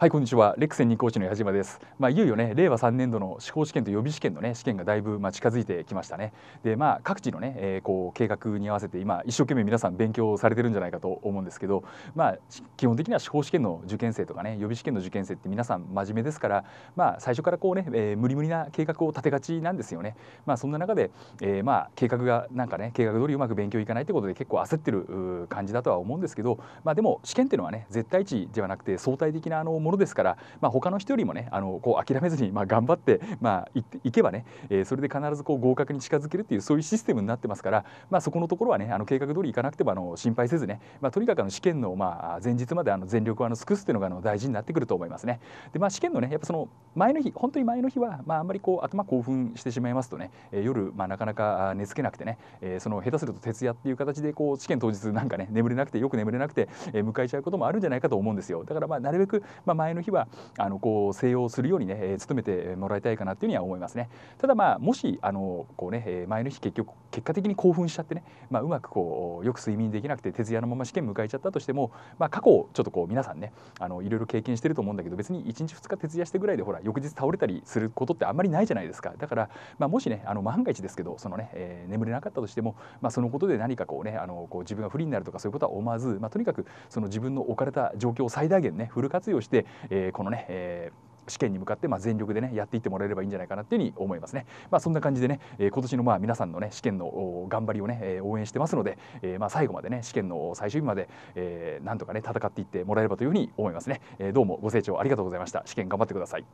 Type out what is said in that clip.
はいこんにちはレクセン二高地の矢島です。まあいよいよね令和三年度の司法試験と予備試験のね試験がだいぶまあ近づいてきましたね。でまあ各地のね、えー、こう計画に合わせて今一生懸命皆さん勉強されてるんじゃないかと思うんですけど、まあ基本的には司法試験の受験生とかね予備試験の受験生って皆さん真面目ですから、まあ最初からこうね、えー、無理無理な計画を立てがちなんですよね。まあそんな中で、えー、まあ計画がなんかね計画通りうまく勉強いかないってことで結構焦ってる感じだとは思うんですけど、まあでも試験っていうのはね絶対値ではなくて相対的なあのものですから、まあ、他の人よりもねあのこう諦めずに、まあ、頑張って、まあ、行けばね、えー、それで必ずこう合格に近づけるっていうそういうシステムになってますから、まあ、そこのところはねあの計画通り行かなくてもあの心配せずね、まあ、とにかくあの試験の、まあ、前日まであの全力をあの尽くすっていうのがあの大事になってくると思いますね。でまあ、試験のねやっぱその前の日本当に前の日は、まあ、あんまりこう頭興奮してしまいますとね、えー、夜、まあ、なかなか寝つけなくてね、えー、その下手すると徹夜っていう形でこう試験当日なんかね眠れなくてよく眠れなくて、えー、迎えちゃうこともあるんじゃないかと思うんですよだからまあなるべく、まあ、前の日はあのこう静養するようにね、えー、努めてもらいたいかなっていうふうには思いますねただまあもしあのこうね前の日結局結果的に興奮しちゃってね、まあ、うまくこうよく睡眠できなくて徹夜のまま試験迎えちゃったとしても、まあ、過去ちょっとこう皆さんねあのいろいろ経験してると思うんだけど別に1日2日徹夜してぐらいでほら翌日倒れたりすることってあんまりないじゃないですかだから、まあ、もしねあの万が一ですけどそのね、えー、眠れなかったとしても、まあ、そのことで何かこうねあのこう自分が不利になるとかそういうことは思わず、まあ、とにかくその自分の置かれた状況を最大限ねフル活用して、えー、このね、えー試験に向かってまあ全力でねやっていってもらえればいいんじゃないかなっていうふうに思いますね。まあそんな感じでね、えー、今年のまあ皆さんのね試験の頑張りをね、えー、応援してますので、えー、まあ最後までね試験の最終日まで、えー、なんとかね戦っていってもらえればというふうに思いますね。えー、どうもご清聴ありがとうございました。試験頑張ってください。